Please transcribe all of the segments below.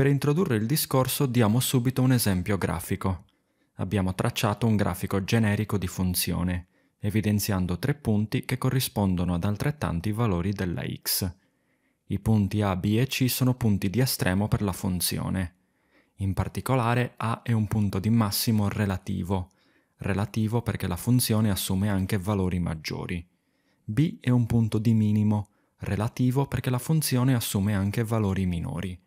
Per introdurre il discorso diamo subito un esempio grafico. Abbiamo tracciato un grafico generico di funzione, evidenziando tre punti che corrispondono ad altrettanti valori della x. I punti A, B e C sono punti di estremo per la funzione. In particolare A è un punto di massimo relativo, relativo perché la funzione assume anche valori maggiori. B è un punto di minimo, relativo perché la funzione assume anche valori minori.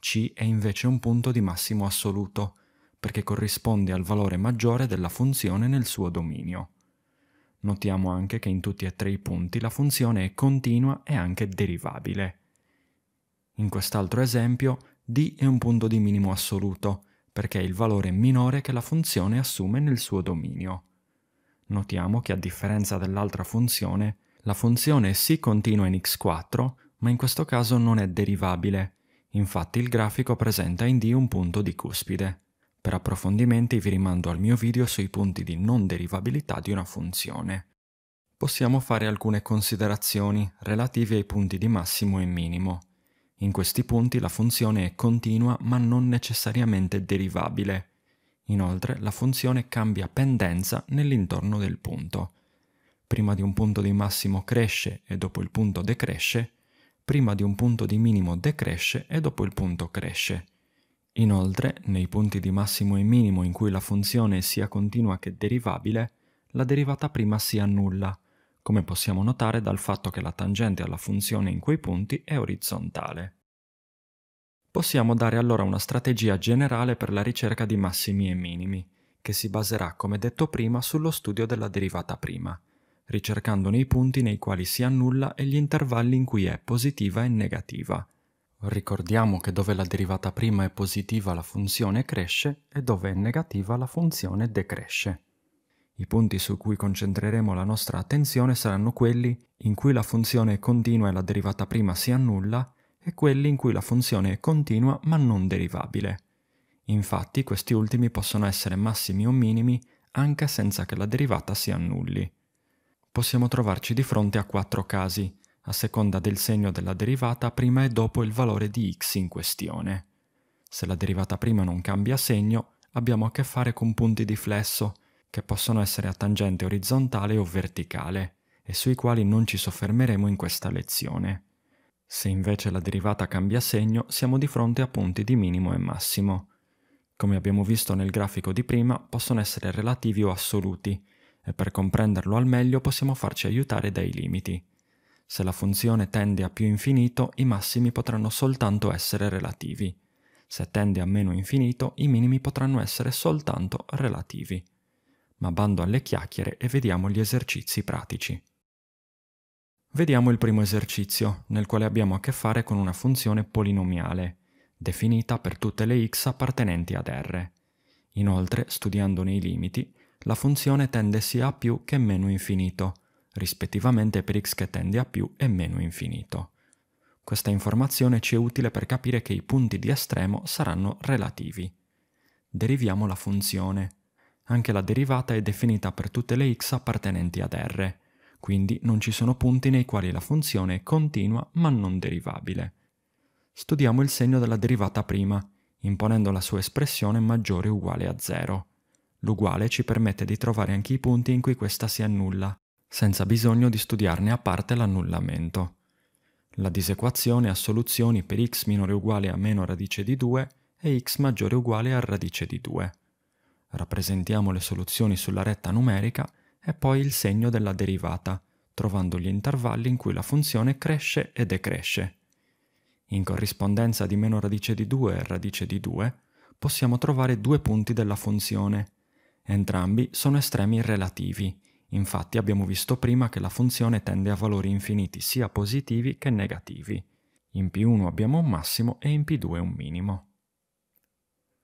C è invece un punto di massimo assoluto, perché corrisponde al valore maggiore della funzione nel suo dominio. Notiamo anche che in tutti e tre i punti la funzione è continua e anche derivabile. In quest'altro esempio, D è un punto di minimo assoluto, perché è il valore minore che la funzione assume nel suo dominio. Notiamo che a differenza dell'altra funzione, la funzione è sì continua in x4, ma in questo caso non è derivabile, Infatti il grafico presenta in D un punto di cuspide. Per approfondimenti vi rimando al mio video sui punti di non derivabilità di una funzione. Possiamo fare alcune considerazioni relative ai punti di massimo e minimo. In questi punti la funzione è continua ma non necessariamente derivabile. Inoltre la funzione cambia pendenza nell'intorno del punto. Prima di un punto di massimo cresce e dopo il punto decresce, prima di un punto di minimo decresce e dopo il punto cresce. Inoltre, nei punti di massimo e minimo in cui la funzione sia continua che derivabile, la derivata prima si annulla, come possiamo notare dal fatto che la tangente alla funzione in quei punti è orizzontale. Possiamo dare allora una strategia generale per la ricerca di massimi e minimi, che si baserà, come detto prima, sullo studio della derivata prima, ricercandone i punti nei quali si annulla e gli intervalli in cui è positiva e negativa. Ricordiamo che dove la derivata prima è positiva la funzione cresce e dove è negativa la funzione decresce. I punti su cui concentreremo la nostra attenzione saranno quelli in cui la funzione è continua e la derivata prima si annulla e quelli in cui la funzione è continua ma non derivabile. Infatti questi ultimi possono essere massimi o minimi anche senza che la derivata si annulli possiamo trovarci di fronte a quattro casi, a seconda del segno della derivata prima e dopo il valore di x in questione. Se la derivata prima non cambia segno, abbiamo a che fare con punti di flesso, che possono essere a tangente orizzontale o verticale, e sui quali non ci soffermeremo in questa lezione. Se invece la derivata cambia segno, siamo di fronte a punti di minimo e massimo. Come abbiamo visto nel grafico di prima, possono essere relativi o assoluti, e per comprenderlo al meglio possiamo farci aiutare dai limiti. Se la funzione tende a più infinito, i massimi potranno soltanto essere relativi. Se tende a meno infinito, i minimi potranno essere soltanto relativi. Ma bando alle chiacchiere e vediamo gli esercizi pratici. Vediamo il primo esercizio, nel quale abbiamo a che fare con una funzione polinomiale, definita per tutte le x appartenenti ad R. Inoltre, studiandone i limiti, la funzione tende sia a più che meno infinito, rispettivamente per x che tende a più e meno infinito. Questa informazione ci è utile per capire che i punti di estremo saranno relativi. Deriviamo la funzione. Anche la derivata è definita per tutte le x appartenenti ad R, quindi non ci sono punti nei quali la funzione è continua ma non derivabile. Studiamo il segno della derivata prima, imponendo la sua espressione maggiore o uguale a 0. L'uguale ci permette di trovare anche i punti in cui questa si annulla, senza bisogno di studiarne a parte l'annullamento. La disequazione ha soluzioni per x minore o uguale a meno radice di 2 e x maggiore o uguale a radice di 2. Rappresentiamo le soluzioni sulla retta numerica e poi il segno della derivata, trovando gli intervalli in cui la funzione cresce e decresce. In corrispondenza di meno radice di 2 e radice di 2, possiamo trovare due punti della funzione, Entrambi sono estremi relativi, infatti abbiamo visto prima che la funzione tende a valori infiniti sia positivi che negativi. In P1 abbiamo un massimo e in P2 un minimo.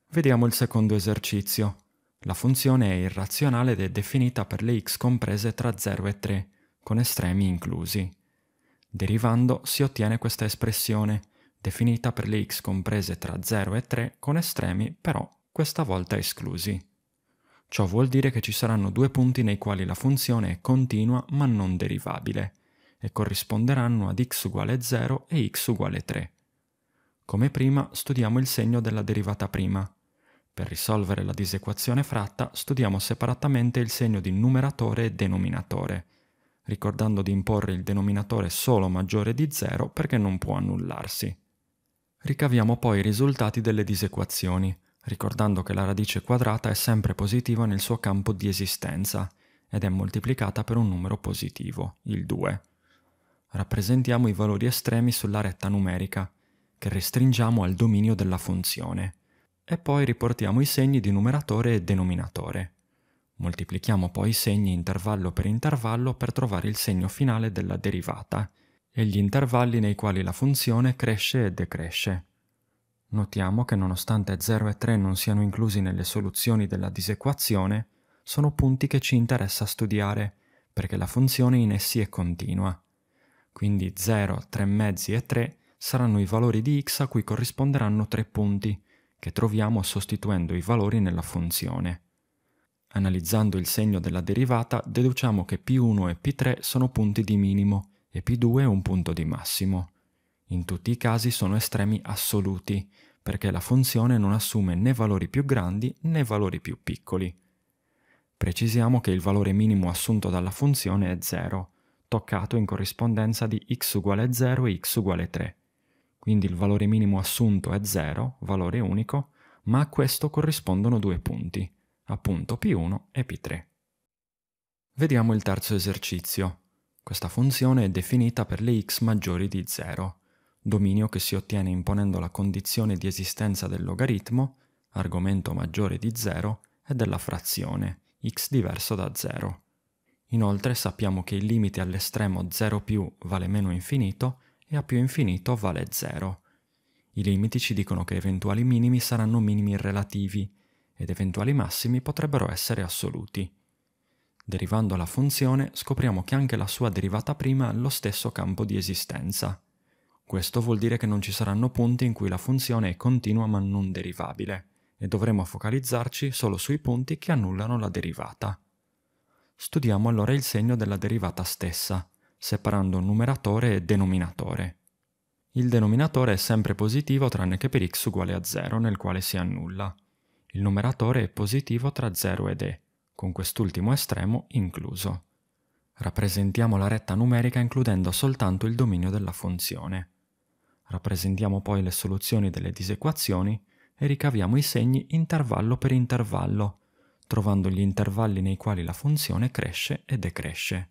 Vediamo il secondo esercizio. La funzione è irrazionale ed è definita per le x comprese tra 0 e 3, con estremi inclusi. Derivando si ottiene questa espressione, definita per le x comprese tra 0 e 3 con estremi però questa volta esclusi. Ciò vuol dire che ci saranno due punti nei quali la funzione è continua ma non derivabile e corrisponderanno ad x uguale 0 e x uguale 3. Come prima studiamo il segno della derivata prima. Per risolvere la disequazione fratta studiamo separatamente il segno di numeratore e denominatore, ricordando di imporre il denominatore solo maggiore di 0 perché non può annullarsi. Ricaviamo poi i risultati delle disequazioni, ricordando che la radice quadrata è sempre positiva nel suo campo di esistenza ed è moltiplicata per un numero positivo, il 2. Rappresentiamo i valori estremi sulla retta numerica, che restringiamo al dominio della funzione, e poi riportiamo i segni di numeratore e denominatore. Moltiplichiamo poi i segni intervallo per intervallo per trovare il segno finale della derivata e gli intervalli nei quali la funzione cresce e decresce. Notiamo che nonostante 0 e 3 non siano inclusi nelle soluzioni della disequazione, sono punti che ci interessa studiare, perché la funzione in essi è continua. Quindi 0, 3 mezzi e 3 saranno i valori di x a cui corrisponderanno tre punti, che troviamo sostituendo i valori nella funzione. Analizzando il segno della derivata, deduciamo che P1 e P3 sono punti di minimo e P2 un punto di massimo. In tutti i casi sono estremi assoluti, perché la funzione non assume né valori più grandi né valori più piccoli. Precisiamo che il valore minimo assunto dalla funzione è 0, toccato in corrispondenza di x uguale 0 e x uguale 3. Quindi il valore minimo assunto è 0, valore unico, ma a questo corrispondono due punti, appunto P1 e P3. Vediamo il terzo esercizio. Questa funzione è definita per le x maggiori di 0 dominio che si ottiene imponendo la condizione di esistenza del logaritmo, argomento maggiore di 0, e della frazione, x diverso da 0. Inoltre sappiamo che il limite all'estremo 0 più vale meno infinito e a più infinito vale 0. I limiti ci dicono che eventuali minimi saranno minimi relativi ed eventuali massimi potrebbero essere assoluti. Derivando la funzione scopriamo che anche la sua derivata prima ha lo stesso campo di esistenza. Questo vuol dire che non ci saranno punti in cui la funzione è continua ma non derivabile, e dovremo focalizzarci solo sui punti che annullano la derivata. Studiamo allora il segno della derivata stessa, separando numeratore e denominatore. Il denominatore è sempre positivo tranne che per x uguale a 0 nel quale si annulla. Il numeratore è positivo tra 0 ed e, con quest'ultimo estremo incluso. Rappresentiamo la retta numerica includendo soltanto il dominio della funzione rappresentiamo poi le soluzioni delle disequazioni e ricaviamo i segni intervallo per intervallo, trovando gli intervalli nei quali la funzione cresce e decresce.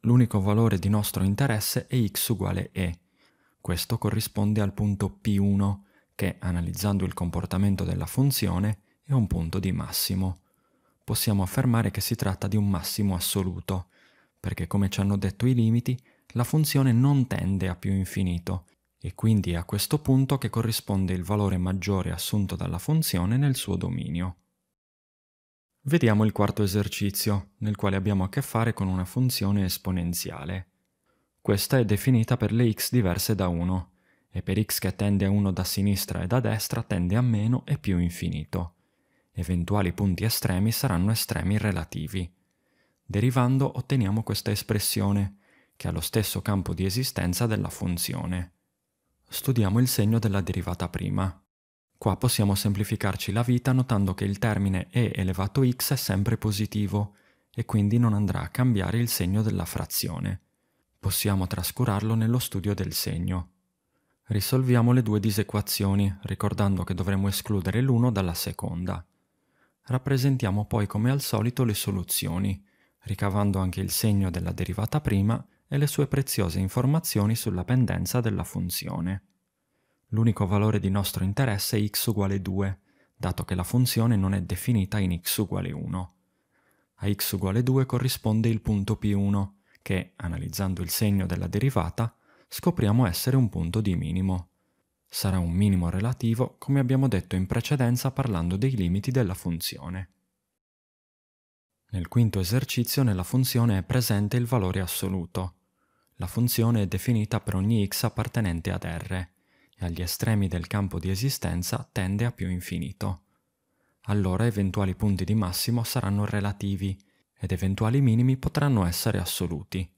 L'unico valore di nostro interesse è x uguale e. Questo corrisponde al punto P1, che, analizzando il comportamento della funzione, è un punto di massimo. Possiamo affermare che si tratta di un massimo assoluto, perché come ci hanno detto i limiti, la funzione non tende a più infinito, e quindi a questo punto che corrisponde il valore maggiore assunto dalla funzione nel suo dominio. Vediamo il quarto esercizio, nel quale abbiamo a che fare con una funzione esponenziale. Questa è definita per le x diverse da 1, e per x che tende a 1 da sinistra e da destra tende a meno e più infinito. Eventuali punti estremi saranno estremi relativi. Derivando otteniamo questa espressione, che ha lo stesso campo di esistenza della funzione studiamo il segno della derivata prima. Qua possiamo semplificarci la vita notando che il termine e elevato x è sempre positivo e quindi non andrà a cambiare il segno della frazione. Possiamo trascurarlo nello studio del segno. Risolviamo le due disequazioni, ricordando che dovremo escludere l'uno dalla seconda. Rappresentiamo poi come al solito le soluzioni, ricavando anche il segno della derivata prima e le sue preziose informazioni sulla pendenza della funzione. L'unico valore di nostro interesse è x uguale 2, dato che la funzione non è definita in x uguale 1. A x uguale 2 corrisponde il punto P1, che, analizzando il segno della derivata, scopriamo essere un punto di minimo. Sarà un minimo relativo, come abbiamo detto in precedenza parlando dei limiti della funzione. Nel quinto esercizio nella funzione è presente il valore assoluto, la funzione è definita per ogni x appartenente ad R e agli estremi del campo di esistenza tende a più infinito. Allora eventuali punti di massimo saranno relativi ed eventuali minimi potranno essere assoluti.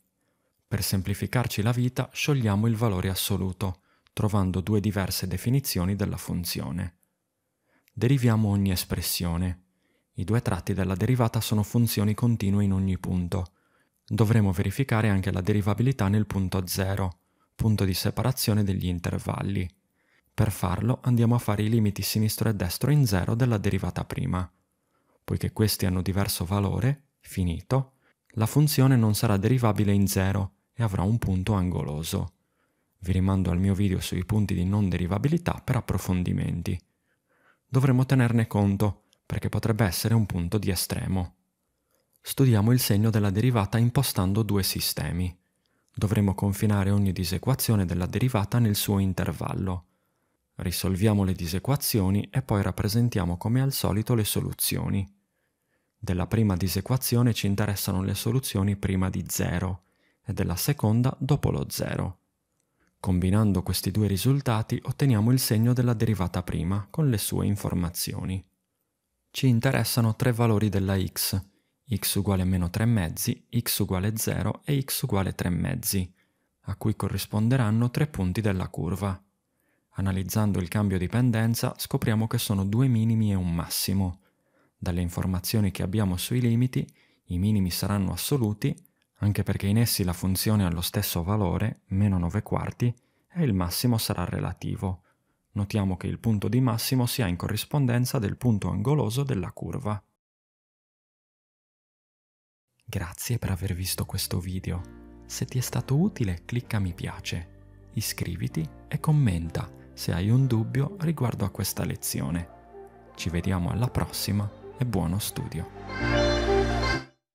Per semplificarci la vita sciogliamo il valore assoluto, trovando due diverse definizioni della funzione. Deriviamo ogni espressione. I due tratti della derivata sono funzioni continue in ogni punto, dovremo verificare anche la derivabilità nel punto 0, punto di separazione degli intervalli. Per farlo andiamo a fare i limiti sinistro e destro in 0 della derivata prima. Poiché questi hanno diverso valore, finito, la funzione non sarà derivabile in 0 e avrà un punto angoloso. Vi rimando al mio video sui punti di non derivabilità per approfondimenti. Dovremo tenerne conto, perché potrebbe essere un punto di estremo. Studiamo il segno della derivata impostando due sistemi. Dovremo confinare ogni disequazione della derivata nel suo intervallo. Risolviamo le disequazioni e poi rappresentiamo come al solito le soluzioni. Della prima disequazione ci interessano le soluzioni prima di 0 e della seconda dopo lo 0. Combinando questi due risultati otteniamo il segno della derivata prima con le sue informazioni. Ci interessano tre valori della x, x uguale a meno 3 mezzi, x uguale 0 e x uguale 3 mezzi, a cui corrisponderanno tre punti della curva. Analizzando il cambio di pendenza scopriamo che sono due minimi e un massimo. Dalle informazioni che abbiamo sui limiti, i minimi saranno assoluti, anche perché in essi la funzione ha lo stesso valore, meno 9 quarti, e il massimo sarà relativo. Notiamo che il punto di massimo sia in corrispondenza del punto angoloso della curva. Grazie per aver visto questo video. Se ti è stato utile clicca mi piace, iscriviti e commenta se hai un dubbio riguardo a questa lezione. Ci vediamo alla prossima e buono studio!